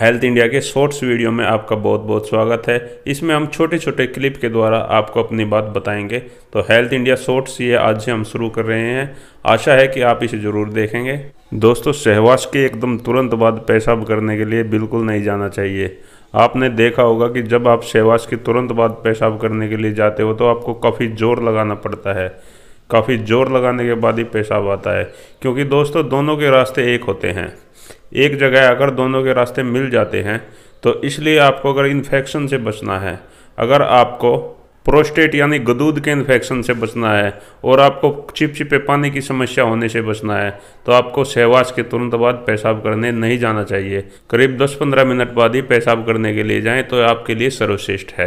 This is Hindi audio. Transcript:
हेल्थ इंडिया के शॉर्ट्स वीडियो में आपका बहुत बहुत स्वागत है इसमें हम छोटे छोटे क्लिप के द्वारा आपको अपनी बात बताएंगे तो हेल्थ इंडिया शॉर्ट्स ये आज से हम शुरू कर रहे हैं आशा है कि आप इसे ज़रूर देखेंगे दोस्तों सहवास के एकदम तुरंत बाद पेशाब करने के लिए बिल्कुल नहीं जाना चाहिए आपने देखा होगा कि जब आप सहवास के तुरंत बाद पेशाब करने के लिए जाते हो तो आपको काफ़ी ज़ोर लगाना पड़ता है काफ़ी ज़ोर लगाने के बाद ही पेशाब आता है क्योंकि दोस्तों दोनों के रास्ते एक होते हैं एक जगह अगर दोनों के रास्ते मिल जाते हैं तो इसलिए आपको अगर इन्फेक्शन से बचना है अगर आपको प्रोस्टेट यानी गदूद के इन्फेक्शन से बचना है और आपको चिपचिपे पानी की समस्या होने से बचना है तो आपको सहवास के तुरंत बाद पेशाब करने नहीं जाना चाहिए करीब 10-15 मिनट बाद ही पेशाब करने के लिए जाएं तो आपके लिए सर्वश्रेष्ठ है